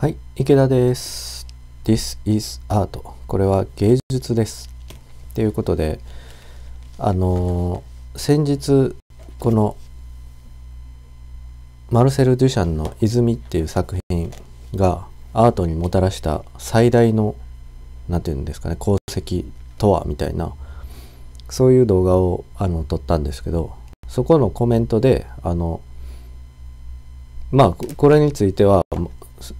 はい、池田です。This is art. これは芸術です。ということで、あのー、先日、このマルセル・デュシャンの「泉」っていう作品がアートにもたらした最大のなんていうんですかね功績とはみたいなそういう動画をあの撮ったんですけどそこのコメントであのまあこれについては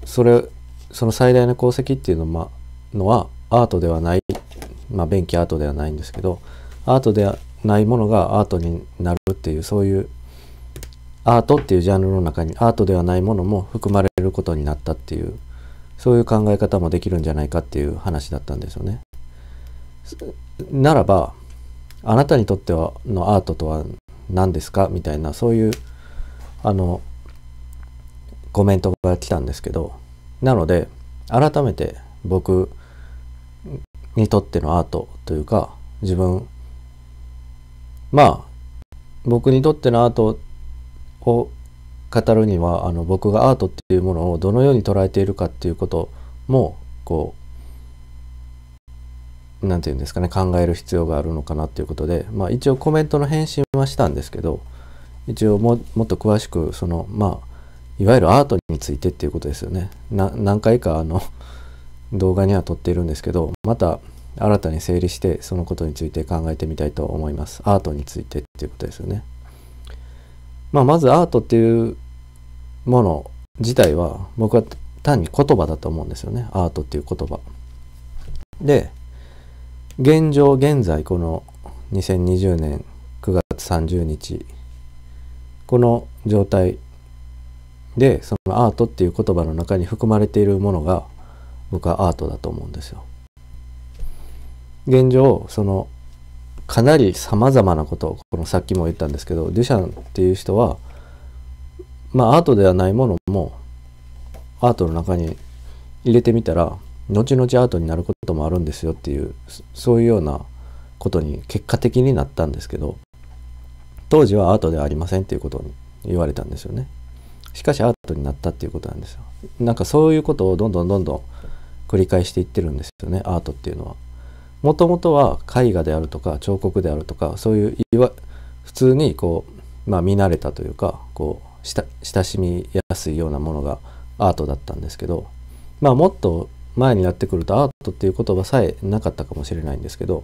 それその最大の功績っていうの,、ま、のはアートではない、まあ、便器アートではないんですけどアートではないものがアートになるっていうそういうアートっていうジャンルの中にアートではないものも含まれることになったっていうそういう考え方もできるんじゃないかっていう話だったんですよね。ならばあなたにとってはのアートとは何ですかみたいなそういうあのコメントが来たんですけどなので改めて僕にとってのアートというか自分まあ僕にとってのアートを語るにはあの僕がアートっていうものをどのように捉えているかっていうこともこう何て言うんですかね考える必要があるのかなっていうことで、まあ、一応コメントの返信はしたんですけど一応ももっと詳しくそのまあいわゆるアートについてっていうことですよね。何回かあの 動画には撮っているんですけどまた新たに整理してそのことについて考えてみたいと思います。アートについてっていうことですよね。まあ、まずアートっていうもの自体は僕は単に言葉だと思うんですよね。アートっていう言葉。で現状現在この2020年9月30日この状態でそのアートっていう言葉の中に含まれているものが僕はアートだと思うんですよ。現状そのかなりさまざまなことをこのさっきも言ったんですけどデュシャンっていう人はまあアートではないものもアートの中に入れてみたら後々アートになることもあるんですよっていうそういうようなことに結果的になったんですけど当時はアートではありませんっていうことに言われたんですよね。しかしアートになったっていうことなんですよなんかそういうことをどんどんどんどん繰り返していってるんですよねアートっていうのはもともとは絵画であるとか彫刻であるとかそういういわ普通にこう、まあ、見慣れたというかこう親しみやすいようなものがアートだったんですけど、まあ、もっと前になってくるとアートっていう言葉さえなかったかもしれないんですけど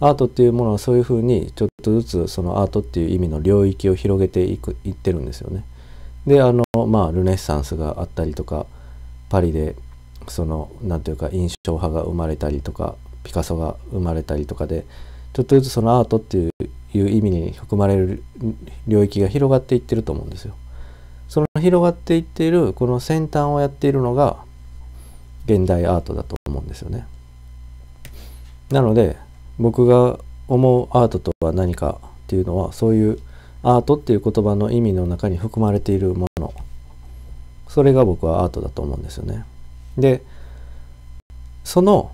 アートっていうものはそういうふうにちょっとずつそのアートっていう意味の領域を広げていくいってるんですよね。であの、まあ、ルネッサンスがあったりとかパリでその何ていうか印象派が生まれたりとかピカソが生まれたりとかでちょっとずつそのアートっていう意味に含まれる領域が広がっていってると思うんですよ。その広がっていっているこの先端をやっているのが現代アートだと思うんですよね。なので僕が思うアートとは何かっていうのはそういうアートっていう言葉の意味の中に含まれているものそれが僕はアートだと思うんですよね。でその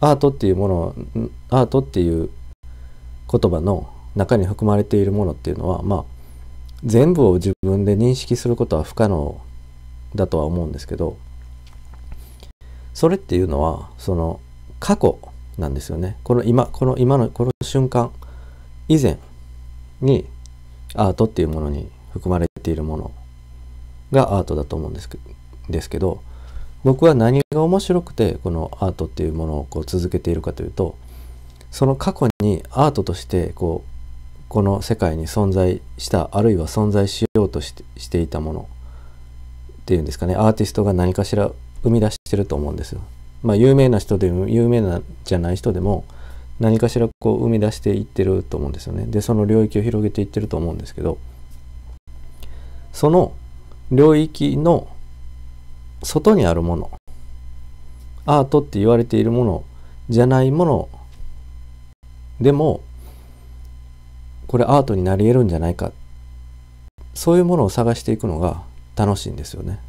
アートっていうものアートっていう言葉の中に含まれているものっていうのはまあ全部を自分で認識することは不可能だとは思うんですけどそれっていうのはその過去なんですよねこの今この今のこの瞬間以前にアートっていうものに含まれているものがアートだと思うんですけですけど僕は何が面白くてこのアートっていうものをこう続けているかというとその過去にアートとしてこうこの世界に存在したあるいは存在しようとしてしていたものっていうんですかねアーティストが何かしら生み出してると思うんですよ。まあ有名な人で有名なじゃない人でも何かしらこう生み出していってると思うんですよね。でその領域を広げていってると思うんですけどその領域の外にあるものアートって言われているものじゃないものでもこれアートになり得るんじゃないかそういうものを探していくのが楽しいんですよね。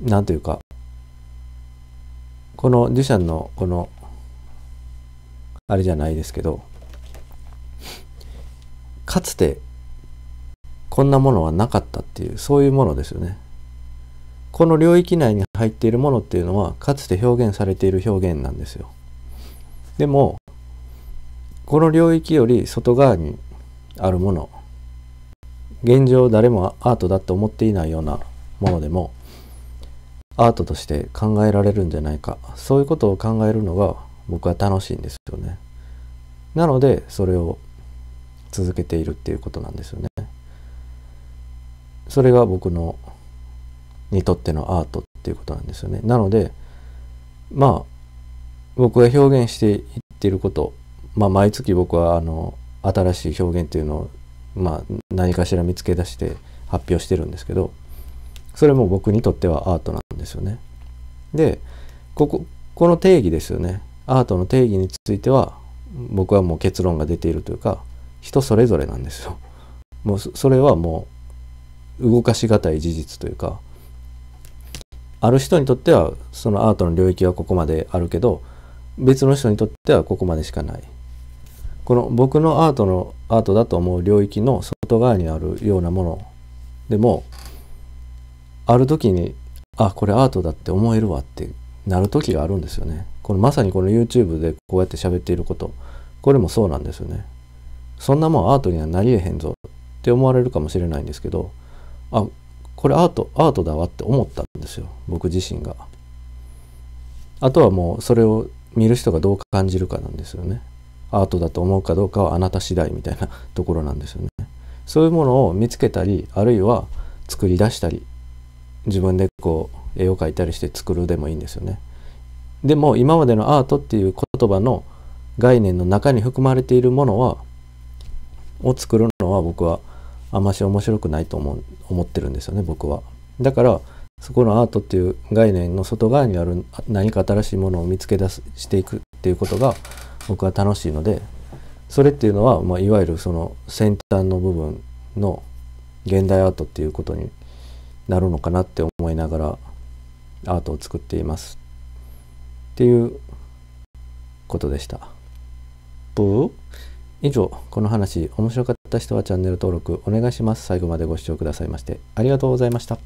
なんというかこのデュシャンのこのあれじゃないですけどかつてこんなものはなかったっていうそういうものですよね。この領域内に入っているものっていうのはかつて表現されている表現なんですよ。でもこの領域より外側にあるもの現状誰もアートだと思っていないようなものでもアートとして考えられるんじゃないかそういうことを考えるのが僕は楽しいんですよね。なのでそれを続けているっていうことなんですよね。それが僕のにとってのアートっていうことなんですよね。なのでまあ僕が表現していっていること、まあ、毎月僕はあの新しい表現っていうのを、まあ、何かしら見つけ出して発表してるんですけどそれも僕にとってはアートなんですよね。でこここの定義ですよねアートの定義については僕はもう結論が出ているというか人それぞれなんですよ。もうそれはもう動かし難い事実というかある人にとってはそのアートの領域はここまであるけど別の人にとってはここまでしかないこの僕のアートのアートだと思う領域の外側にあるようなものでもある時にあこれアートだって思えるわってなる時があるんですよね。このまさにこの YouTube でこうやって喋っていること、これもそうなんですよね。そんなもんアートにはなりえへんぞって思われるかもしれないんですけど、あ、これアート、アートだわって思ったんですよ。僕自身が。あとはもうそれを見る人がどう感じるかなんですよね。アートだと思うかどうかはあなた次第みたいなところなんですよね。そういうものを見つけたり、あるいは作り出したり、自分でこう絵を描いたりして作るでもいいんですよね。でも今までのアートっていう言葉の概念の中に含まれているものはを作るのは僕はあまし面白くないと思う思ってるんですよね僕は。だからそこのアートっていう概念の外側にある何か新しいものを見つけ出すしていくっていうことが僕は楽しいのでそれっていうのは、まあ、いわゆるその先端の部分の現代アートっていうことになるのかなって思いながらアートを作っていますっていうことでした。ブー以上、この話、面白かった人はチャンネル登録お願いします。最後までご視聴くださいましてありがとうございました。